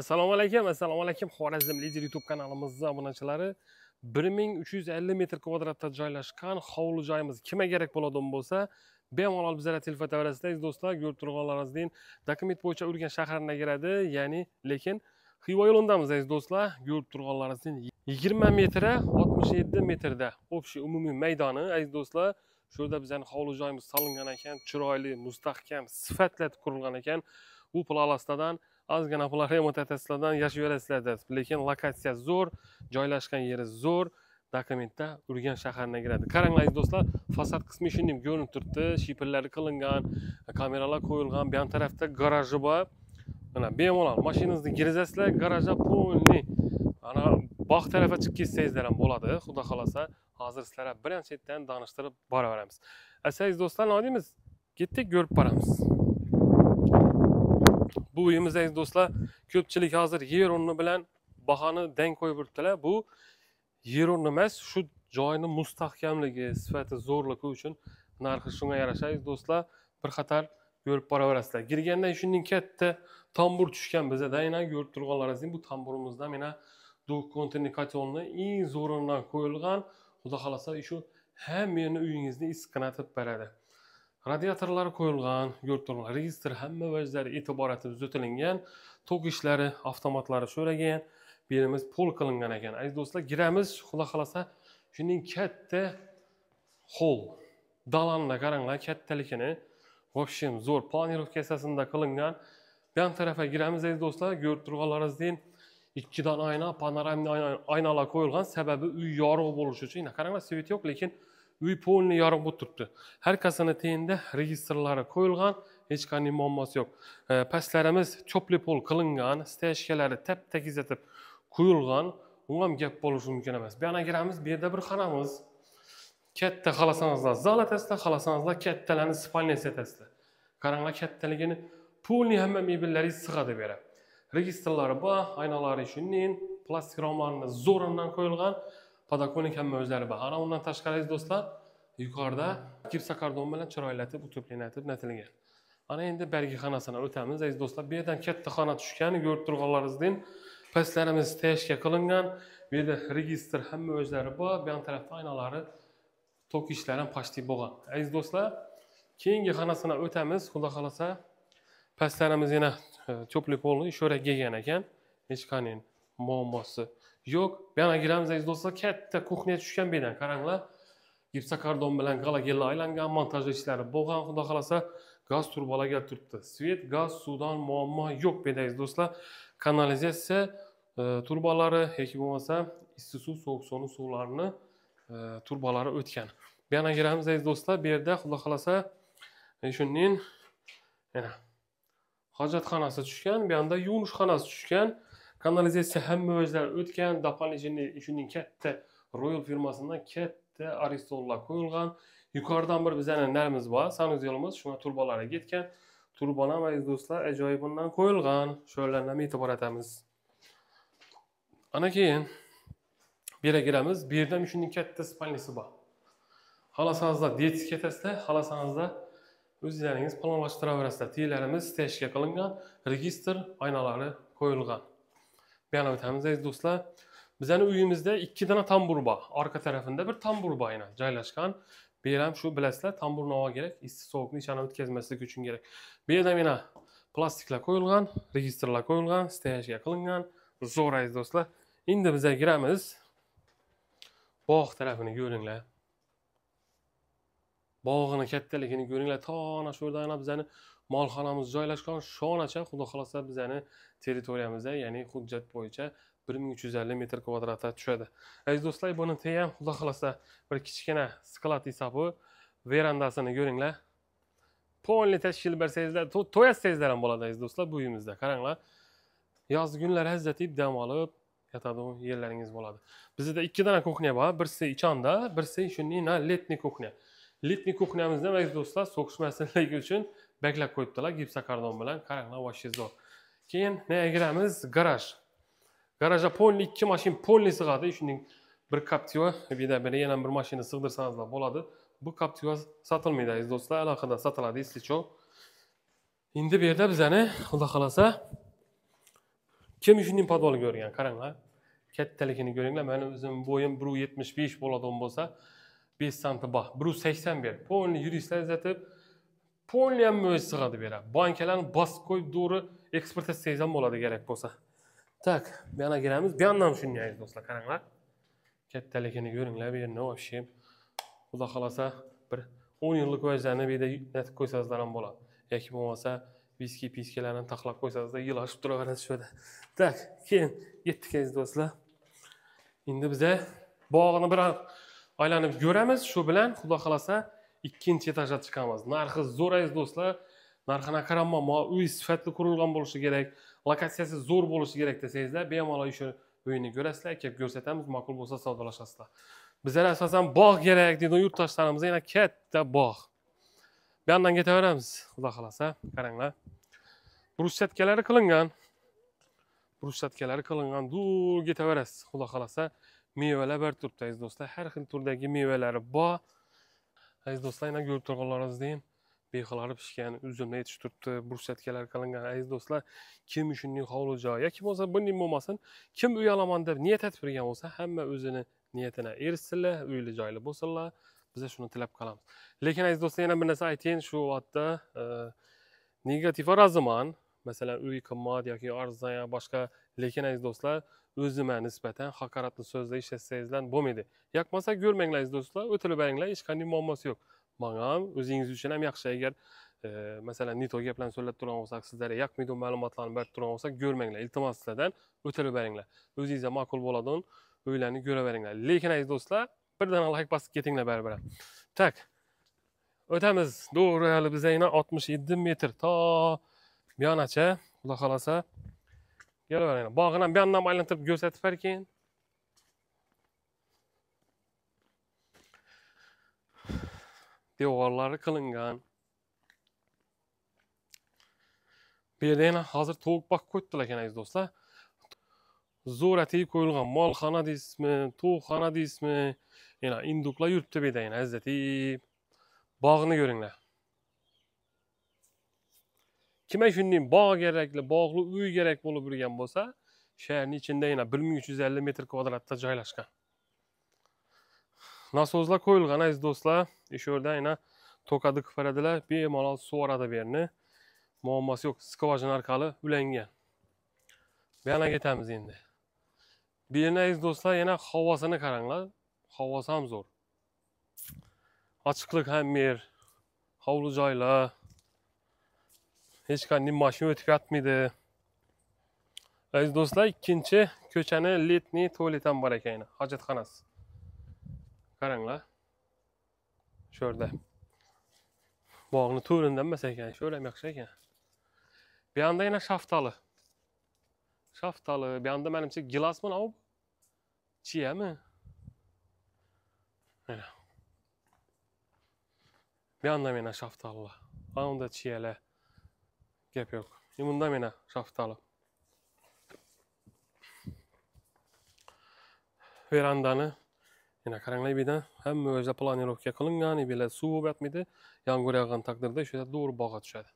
assalomu alaykum assalomu alaykum xorazm lider youtube kanalimizni obunachilari bir ming uch yuz ellik metr kvadratda joylashgan hovli joyimiz kimga kerak bo'ladigan bo'lsa bemalol bizlar telefon davrasidagi do'stlar ko'rib turganlaringizdek dokument bo'yicha urgan shaharına kiradi ya'ni lekin xiva yo'lidamiz aziz do'stlar ko'rib turganlaringizdek yigirma metra oltmish yetti metrda общий umumiy maydoni aziz do'stlar shu yerda bizani hovli joyimiz solingan ekan chiroyli mustahkam sifatli qurilgan ekan u plalastadan ozgina ular remonta tesladan yashab olasizlarda lekin lokatsiya zo'r joylashgan yeri zo'r dokumentda urgan shaharına kiradi qaranglar aziz do'stlar fasad qismi shunday ko'rinib turibdi shipirlari qilingan kameralar qo'yilgan bu tarafda garaji bor mana bemalol mashinangizni girgizasizlar garajda полный ana bog' tarafga chiqib ketsangizlar ham bo'ladi xudo xohlasa hozir sizlarga birinchi chetdan tanishtirib boraveramiz aziz do'stlar ne deymiz ketdik ko'rib boramiz bu uyimizdagi do'stlar ko'pchilik hozir yer o'rni bilan bahoni dang qo'yib yuribdilar bu yer o'rni emas shu joyni mustahkamligi sifati zo'rligi uchun narxi shunga yarasha do'stlar bir qator ko'rib boraverasizlar girganda shundan katta tambur tushgan bizada aynan ko'rib turganlaringizdek bu tamburimizda mana kotelni eng zo'rini qo'yilgan xudo xohlasa shu hamma yerni uyingizni isqinatib beradi radiatorlar qo'yilgan yo'l registr hamma vajlari e'tibor etib uzatilingan tok avtomatlari so'ragan belimiz pol qilingan ekan aziz do'stlar giramiz xudo xohlasa shuning katta hol dalanni qaranglar kattaligini вообще zo'r planirovka asosida qilingan buyon tarafga giramiz aziz do'stlar ko'rib turganlaringizdek ikki dona oyna panoramniy oynalar qo'yilgan sababi uy yorug' bo'lishi uchun qaranglar svet yo'q lekin uy полный yorib o'tiribdi har kasani tengda registrlari qo'yilgan hech qanday muammosi yo'q e, pastlarimiz cho'pli pol qilingan stashkalari tap takiz etib quyilgan u ham gap bo'lishi mumkin emas bu yoqqa kiramiz bu yerda bir xonamiz katta xolasangizlar zal etasizlar xolasangizlar kattalarni spalniyasi etasizlar qaranglar kattaligini полный hamma mebellaringiz sig'adi beri registrlari bor aynalari shunday plastik romlarni zo'rindan qo'yilgan podokonik hamma o'zlari ana undan tashqari aziz do'stlar yuqorida gipsokardon bilan chiroylatib utoplenatib natilgan mana endi bargi xonasini o'tamiz aziz do'stlar bu yerdan katta xona tushgan ko'rib turganlaringizdek pastlarimiz teshka qilingan bu yerda registr hamma o'zlari bor bu tarafda aynalari tok ishlari ham почти bo'lgan aziz do'stlar keyingi xonasini o'tamiz xudo xohlasa pastlarimiz yana e, to'pli polni sho'rak kelgan ekan hech qanday muammosi yo'q yana kiramiz do'stlar katta kuxnya tushgan bu yerdan qaranglar gipsokardon bilan galagella aylangan montaj ishlari bo'lgan xudo xohlasa gaz kelib turibdi svet gaz suvdan muammo yo'q bu yerda do'stlar kanalizatsiya e, turbalari yoki bo'lmasa issiq suv sovuq suvni suvlarini e, turbalari o'tgan yana kiramiz aziz do'stlar bu yerda xudo xohlasa e, shundan yana hojatxonasi tushgan bu yoqda yuvinish xonasi tushgan kanalizatsiya hamma o'zlari o'tgan дополнительный shuning katta royal firmasidan katta arestollar qo'yilgan yuqoridan bir bizani narimiz bor sanuzelimiz shuna turbalari ketgan turbani aziz do'stlar ajoyib bundan qo'yilgan shularni ham e'tibor etamiz ana keyin bu yerga kiramiz bu yerda ham shuning katta spalnisi bor xohlasangizlar detis ketasizlar xohlasangizlar o'zlaringiz planlashtiraverasizlar tiyinlarimiz steshka qilingan registr oynalari qo'yilgan yana o'tamiz do'stlar bizani uyimizda ikki dona tambur bor orqa tarafında bir tambur bor yana joylashgan bu yer ham shu bilasizlar tambur nova kerak issiq sovuqni ichani o'tkazmaslik uchun kerak bu yerda mana plastiklar qo'yilgan registrlar qo'yilgan stajga qilingan zo'r aziz do'stlar endi biza kiramiz bog' tarafini ko'ringlar bog'ini kattaligini ko'ringlar to ana shu yerda bizani molxonamiz joylashgan shonacha xudo xohlasa bizani territoriyamizda ya'ni hujjat bo'yicha bir ming uch yuz ellik metr kvadratga tushadi aziz do'stlar buni ham xudo xohlasa bir kichkina sklad hisobi verandasini ko'ringlar полный tashkil bersangizlar to'yasangizlar ham bo'ladi aziz do'stlar bu uyimizda qaranglar yozgi kunlar ajratib dam olib yotadigan yerlaringiz bo'ladi bizda ikki dona kuxnya bor birsi ichonda birsi shunday na letniy kuxnya litniy kuxnyamizni aziz do'stlar so'qishmasinligi uchun baglab qo'yibdilar gipsokardon bilan qaranglar вообще zo'r keyin nega kiramiz garaj garajda полный ikki mashina полный sig'adi shuning bir captiva buyerda beri yana bir mashina sig'dirsangizlar bo'ladi bu captiva sotilmaydi aziz do'stlar alohida sotiladi если что endi bu yerda bizani xudo xohlasa kim shuning podvaliga o'rgan qaranglar kattaligini ko'ringlar mani o'zim bo'yim bir yetmish besh bo'ladigan bo'lsa 5 bestsanta bax 181 polni yuristlarni polni ham o'z sig'adi beradi bankalarni bosib qo'yib to'g'ri eksport etsangiz ham bo'ladi kerak bo'lsa Tak, bu yoqqa kelamiz bu yoqdan ham shunday aziz do'stlar qaranglar kattaligini ko'ringlar bu yerni вообще xudo xohlasa bir 10 yillik vajlarni bu yerda yunatib qo'ysangizlar ham bo'ladi yoki bo'lmasa viski piskilarni taqlab qo'ysangizlar yig'lashib turaverasiz shu yerda Tak, keyin yetdik aziz do'stlar endi biz bog'ni bir aylanib yuramiz shu bilan xudo xohlasa ikkinchi etajga chiqamiz narxi zo'r aziz do'stlar narxini qaramay uy sifatli qurilgan bo'lishi kerak lokatsiyasi zo'r bo'lishi kerak desangizlar bemalol shu uyni ko'rasizlar kelib ko'rsatamiz ma'qul bo'lsa savdolashasizlar bizlar asosan bog' kerak deydi yurtdoshlarimiz yana katta bog' bu yoqdan ketaveramiz xudo xohlasa qaranglar brushatkalari qilingan brushatkalari qilingan dur ketaverasiz xudo xohlasa mevalar bir turibdi aziz do'stlar har xil turdagi mevalari bor aziz do'stlar mana ko'rib turganlaringizdek ham bexilari pishgan uzumlar yetishib turibdi bursatkalar qilingan aziz do'stlar kim shunday hovli joy yoki bo'lmasa bunday bo'lmasin kim uy olaman deb niyat aytib turgan bo'lsa hamma o'zini niyatini erishsinlar uyli joyli bo'lsinlar biza shuni tilab qolamiz lekin aziz do'stlar yana bir narsa aytayin shu vaqtda e, negativ roziman Məsələn, üy yıkınma, ki, ya başqa lekin əziz dostlar, özümə nisbətən hakaratlı sözlə işlətsəyizlən bu midi? Yakmasa görməyinlə əziz dostlar, ötülübərinlə heç qanday muamması yox. Mənə özünüz üçün həm yaxşı əgər e, məsələn NITO gəplən söylət duran olsaq, sizlərə yakmaydı məlumatlarını bərk duran olsaq, görməyinlə, iltimas sizlərdən ötülübərinlə. Özünüzə makul boladın, öyləni görəbərinlə. Lekin əziz dostlar, bir dənə like basıb ketinglə bərabər. Tak. O'tamiz. Doğru hali biz aynan 67 metr. To bir miyanacha xudo xohlasa kelaveranglar bog'ini ham bu yoqdan aylantirib ko'rsatib bergin devorlari qilingan bu yerda yana hozir tovuq boqib qo'yibdilar ekan aziz do'stlar zo'ra tegib qo'yilgan molxona deysizmi tovuqxona deysizmi yana induklar yuribdi bu yerda yana izlatib Bağını ko'ringlar Kime şunlayım? Bağ gerekli, bağlı uy gerek bolup yurgan bolsa, şähärin içinde ýene 1350 metr kvadratda jaýlaşgan. Nasozlar koyulgan aziz dostlar, işörde yine tokadı kıparadilar, bemalal su aradı berini. Muamması yok, skavajın arkalı ülengen. Beyana getemiz indi. Birine aziz dostlar yine havasını karanlar. Havası ham zor. Açıklık hem bir havlu cayla, hechqanday mashina o'tib yotmaydi aziz do'stlar ikkinchi ko'chani letniy tualet ham bor ekan hojatxonasi qaranglar shu yerda bog'ni to'rindan emas ekan shu ham yaxshi ekan bu şaftalı, yana shaftali shaftali bu yoqda manimcha gilasmi bu chiyami Bir anda yine şaftalı. shaftali anunda chiyalar Кепел. И мундамина şaftalo. Verandanı yenə qaranlayıbdan həmmə özə planirovka qilingan, belə suv batmaydi. Yağmur yağan təqdirdə işə doğru bağa düşədi.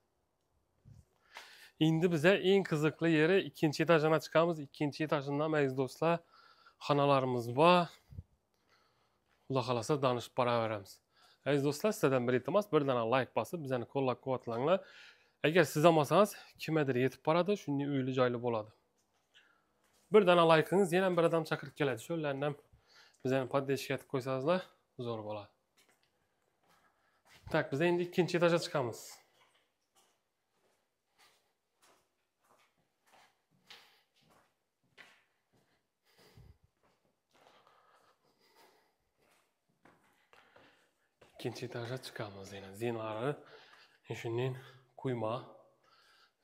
Endi bizə eng qiziqli yeri 2-chi etajına chiqamiz. 2-chi etajdan aziz do'stlar, xonalarimiz bor. Xudo xolasa danışib boraveramiz. Aziz do'stlar, sizlardan bir iltimos, bir dana like bosib, bizani qo'llab-quvvatlanglar. Əgər siz amasanız, kimədir yetib baradı, şimdi üylü caylı boladı. Birdən alaykınız, yine bir adam çakırıb gələdi. Şöylənləm bizə poddeşik etib qoysanızla zor boladı. Tak, bize de indi ikinci etaja çıkamız. İkinci etaja çıkamız yine. Zinarı, şimdi quyma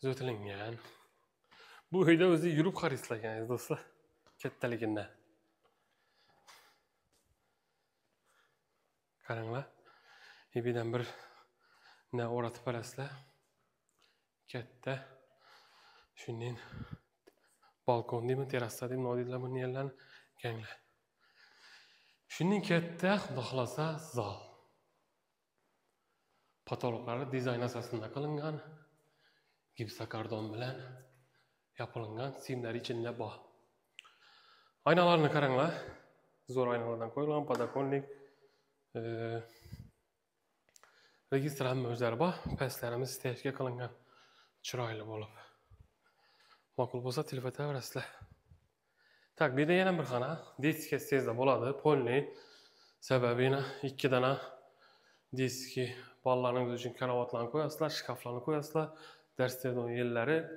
uzatilingan bu uyda o'zi yurib xarislagan do'stlar kattaligidan qaranglar epidan bir na o'ratib olasizlar katta shundan balkon deymi terrasa deymi nima deydilar bu niyalarni ganglar shundan katta xudo xohlasa zal potologlari dizayn asosida qilingan gipsokardon bilan yopilingan siyimlar ichinda bor aynalarni qaranglar zo'r aynalardan qo'yilgan podokolnik e, registr hamma o'zlari bor pastlarimiz stejga qilingan chiroyli bo'lib ma'qul bo'lsa telefon taverasizlar так bu yerda yana bir xona diska stezda bo'ladi polniy sababina ikki dona diski bolalaringiz uchun karavotlarni qo'yasizlar shkaflarni qo'yasizlar darsdan tergan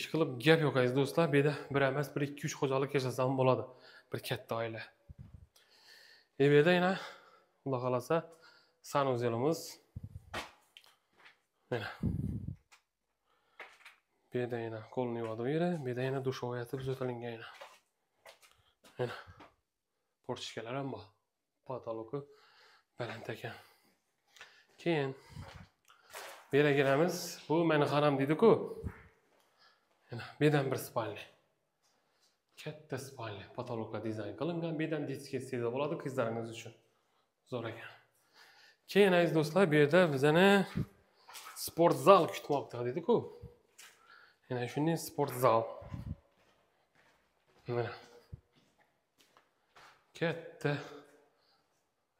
ish qilib gap yo'q aziz do'stlar bu yerda bir emas bir ikki uch xo'jalik yashasa ham bo'ladi bir katta oila e bu yerda yana xudo xohlasa sanuzelimiz mana bu yerda yana qo'lni yuvadigan yeri bu yerda yana dush oyati buzatilgan yana mana portichkalar ham bor потолоgi baland ekan keyin bu yerga bu meni xonam deydiku buyerdan bir spalni katta spalni potolokka dizayn qilingan bedan детский sezib bo'ladi qizlaringiz uchun zo'r ekan keyin aziz do'stlar bu yerda bizani sport zal kutmoqda deydiku mana shunday sport zal mana katta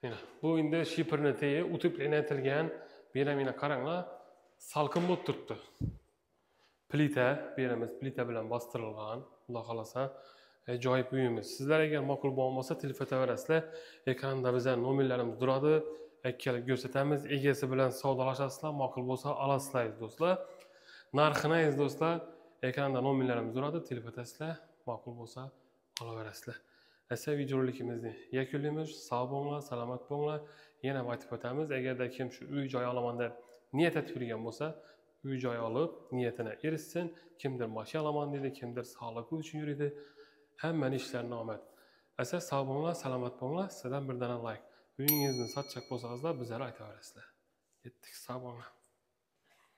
Mana bu endi shiperni tegi o'tib aynatilgan buyerda mana qaranglar salqin bo'lib turibdi plita beramiz plita bilan bostirilgan xudo xohlasa ajoyib e, uyimiz sizlar agar ma'qul bo'lmasa telefon berasizlar ekranda bizlar nomerlarimiz turadi aytkalab ko'rsatamiz egasi bilan savdolashasizlar ma'qul bo'lsa olasizlar aziz do'stlar narxini aziz do'stlar ekranda nomerlarimiz turadi telefon ma'qul bo'lsa olaverasizlar esa videolarimizni yakunlaymiz sog' bo'linglar salomat bo'linglar yana aytib o'tamiz agarda kim shu uy joy olaman deb niyat etib turgan bo'lsa uy joy olib niyatini erishsin kimdir mashina olaman deydi kimdir sog'liqi uchun yuradi hammani ishlari omad asa sog' bo'linglar salomat bo'linglar sizlardan bir dona layk uyingizni sotchak bo'lsangizlar bizlarga aytaverasizlar yetdik sog' bo'linglar